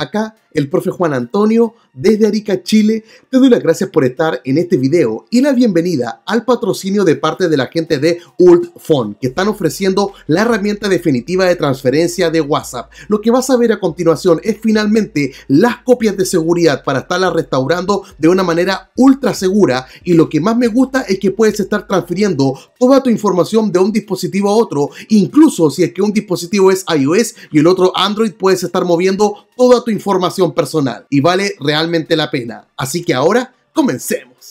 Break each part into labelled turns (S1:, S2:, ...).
S1: Acá el profe Juan Antonio desde Arica, Chile. Te doy las gracias por estar en este video y la bienvenida al patrocinio de parte de la gente de UltFone que están ofreciendo la herramienta definitiva de transferencia de WhatsApp. Lo que vas a ver a continuación es finalmente las copias de seguridad para estarlas restaurando de una manera ultra segura y lo que más me gusta es que puedes estar transfiriendo toda tu información de un dispositivo a otro, incluso si es que un dispositivo es iOS y el otro Android, puedes estar moviendo toda tu información personal y vale realmente la pena. Así que ahora, comencemos.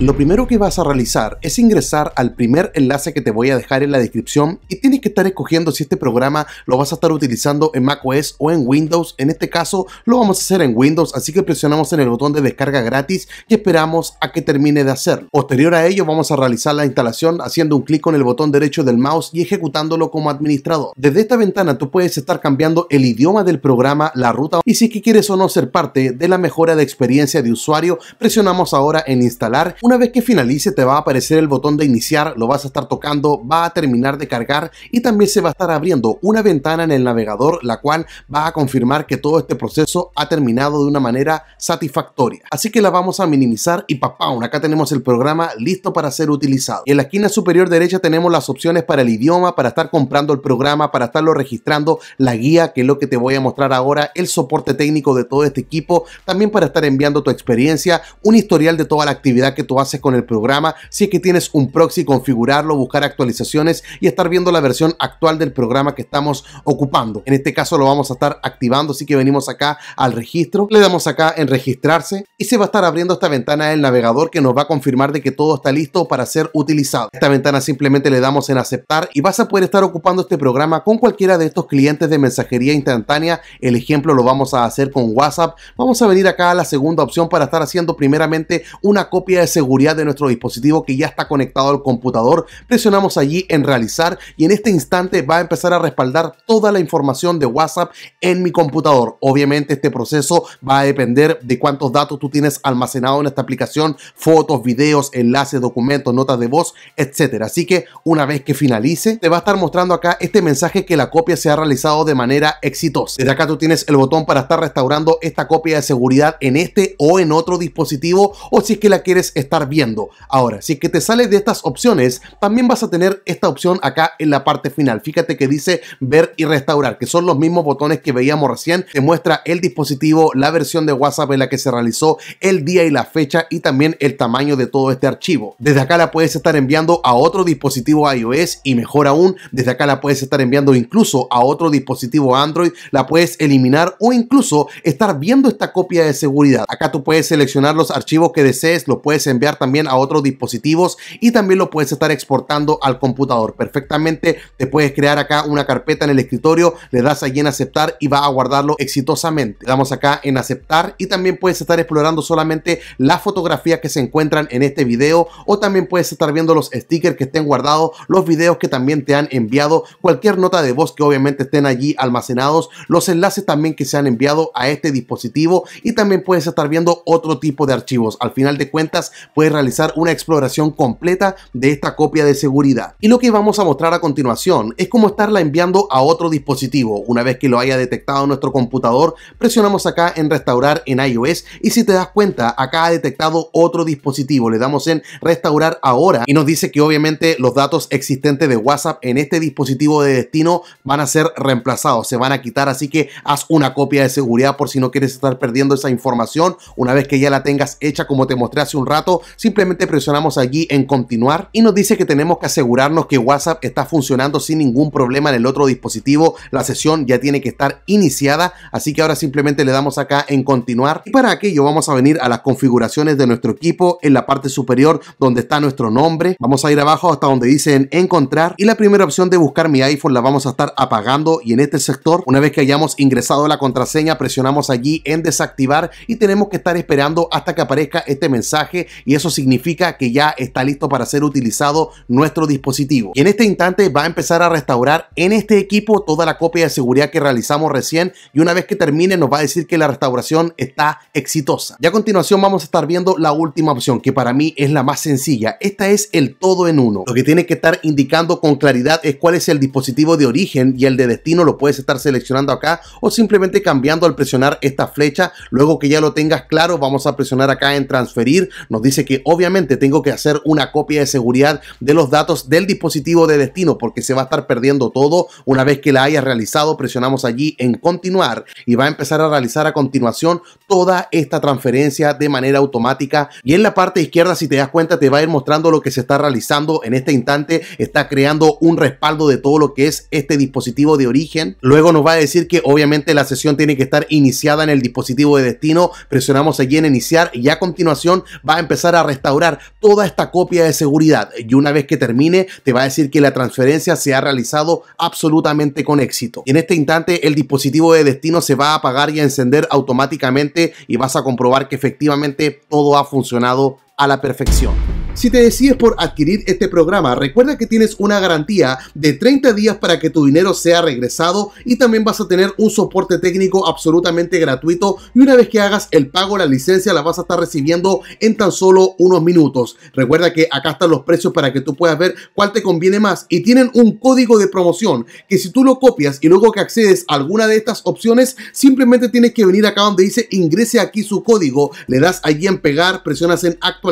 S1: Lo primero que vas a realizar es ingresar al primer enlace que te voy a dejar en la descripción y tienes que estar escogiendo si este programa lo vas a estar utilizando en macOS o en Windows. En este caso lo vamos a hacer en Windows, así que presionamos en el botón de descarga gratis y esperamos a que termine de hacerlo. Posterior a ello vamos a realizar la instalación haciendo un clic con el botón derecho del mouse y ejecutándolo como administrador. Desde esta ventana tú puedes estar cambiando el idioma del programa, la ruta y si que quieres o no ser parte de la mejora de experiencia de usuario, presionamos ahora en instalar una vez que finalice te va a aparecer el botón de iniciar, lo vas a estar tocando, va a terminar de cargar y también se va a estar abriendo una ventana en el navegador la cual va a confirmar que todo este proceso ha terminado de una manera satisfactoria. Así que la vamos a minimizar y papá, acá tenemos el programa listo para ser utilizado. En la esquina superior derecha tenemos las opciones para el idioma, para estar comprando el programa, para estarlo registrando, la guía que es lo que te voy a mostrar ahora, el soporte técnico de todo este equipo, también para estar enviando tu experiencia, un historial de toda la actividad que tú haces con el programa, si es que tienes un proxy, configurarlo, buscar actualizaciones y estar viendo la versión actual del programa que estamos ocupando. En este caso lo vamos a estar activando, así que venimos acá al registro, le damos acá en registrarse y se va a estar abriendo esta ventana del navegador que nos va a confirmar de que todo está listo para ser utilizado. Esta ventana simplemente le damos en aceptar y vas a poder estar ocupando este programa con cualquiera de estos clientes de mensajería instantánea. El ejemplo lo vamos a hacer con WhatsApp. Vamos a venir acá a la segunda opción para estar haciendo primeramente una copia de seguridad de nuestro dispositivo que ya está conectado al computador, presionamos allí en realizar y en este instante va a empezar a respaldar toda la información de WhatsApp en mi computador. Obviamente este proceso va a depender de cuántos datos tú tienes almacenado en esta aplicación, fotos, videos, enlaces, documentos, notas de voz, etcétera. Así que una vez que finalice, te va a estar mostrando acá este mensaje que la copia se ha realizado de manera exitosa. Desde acá tú tienes el botón para estar restaurando esta copia de seguridad en este o en otro dispositivo o si es que la quieres estar viendo. Ahora, si es que te sales de estas opciones, también vas a tener esta opción acá en la parte final. Fíjate que dice ver y restaurar, que son los mismos botones que veíamos recién. Te muestra el dispositivo, la versión de WhatsApp en la que se realizó, el día y la fecha y también el tamaño de todo este archivo. Desde acá la puedes estar enviando a otro dispositivo iOS y mejor aún, desde acá la puedes estar enviando incluso a otro dispositivo Android, la puedes eliminar o incluso estar viendo esta copia de seguridad. Acá tú puedes seleccionar los archivos que desees, lo puedes enviar también a otros dispositivos y también lo puedes estar exportando al computador. Perfectamente te puedes crear acá una carpeta en el escritorio, le das allí en aceptar y va a guardarlo exitosamente. damos acá en aceptar y también puedes estar explorando solamente las fotografías que se encuentran en este video o también puedes estar viendo los stickers que estén guardados, los videos que también te han enviado, cualquier nota de voz que obviamente estén allí almacenados, los enlaces también que se han enviado a este dispositivo y también puedes estar viendo otro tipo de archivos. Al final de cuentas, puedes realizar una exploración completa de esta copia de seguridad. Y lo que vamos a mostrar a continuación es cómo estarla enviando a otro dispositivo. Una vez que lo haya detectado nuestro computador, presionamos acá en restaurar en iOS y si te das cuenta, acá ha detectado otro dispositivo. Le damos en restaurar ahora y nos dice que obviamente los datos existentes de WhatsApp en este dispositivo de destino van a ser reemplazados, se van a quitar, así que haz una copia de seguridad por si no quieres estar perdiendo esa información. Una vez que ya la tengas hecha como te mostré hace un rato, simplemente presionamos allí en continuar y nos dice que tenemos que asegurarnos que WhatsApp está funcionando sin ningún problema en el otro dispositivo. La sesión ya tiene que estar iniciada, así que ahora simplemente le damos acá en continuar. Y para aquello vamos a venir a las configuraciones de nuestro equipo en la parte superior donde está nuestro nombre. Vamos a ir abajo hasta donde dicen encontrar y la primera opción de buscar mi iPhone la vamos a estar apagando y en este sector, una vez que hayamos ingresado la contraseña, presionamos allí en desactivar y tenemos que estar esperando hasta que aparezca este mensaje y eso significa que ya está listo para ser utilizado nuestro dispositivo. Y en este instante va a empezar a restaurar en este equipo toda la copia de seguridad que realizamos recién y una vez que termine nos va a decir que la restauración está exitosa. y a continuación vamos a estar viendo la última opción que para mí es la más sencilla. Esta es el todo en uno. Lo que tiene que estar indicando con claridad es cuál es el dispositivo de origen y el de destino lo puedes estar seleccionando acá o simplemente cambiando al presionar esta flecha. Luego que ya lo tengas claro vamos a presionar acá en transferir. Nos dice que obviamente tengo que hacer una copia de seguridad de los datos del dispositivo de destino porque se va a estar perdiendo todo. Una vez que la haya realizado, presionamos allí en continuar y va a empezar a realizar a continuación toda esta transferencia de manera automática. Y en la parte izquierda, si te das cuenta, te va a ir mostrando lo que se está realizando en este instante. Está creando un respaldo de todo lo que es este dispositivo de origen. Luego nos va a decir que obviamente la sesión tiene que estar iniciada en el dispositivo de destino. Presionamos allí en iniciar y a continuación va a empezar a restaurar toda esta copia de seguridad y una vez que termine te va a decir que la transferencia se ha realizado absolutamente con éxito. en este instante el dispositivo de destino se va a apagar y a encender automáticamente y vas a comprobar que efectivamente todo ha funcionado a la perfección. Si te decides por adquirir este programa, recuerda que tienes una garantía de 30 días para que tu dinero sea regresado y también vas a tener un soporte técnico absolutamente gratuito y una vez que hagas el pago la licencia la vas a estar recibiendo en tan solo unos minutos. Recuerda que acá están los precios para que tú puedas ver cuál te conviene más y tienen un código de promoción que si tú lo copias y luego que accedes a alguna de estas opciones, simplemente tienes que venir acá donde dice ingrese aquí su código, le das allí en pegar, presionas en acto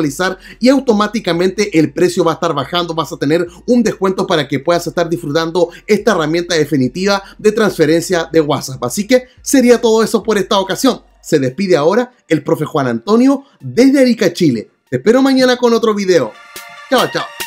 S1: y automáticamente el precio va a estar bajando, vas a tener un descuento para que puedas estar disfrutando esta herramienta definitiva de transferencia de WhatsApp. Así que sería todo eso por esta ocasión. Se despide ahora el profe Juan Antonio desde Arica, Chile. Te espero mañana con otro video. Chao, chao.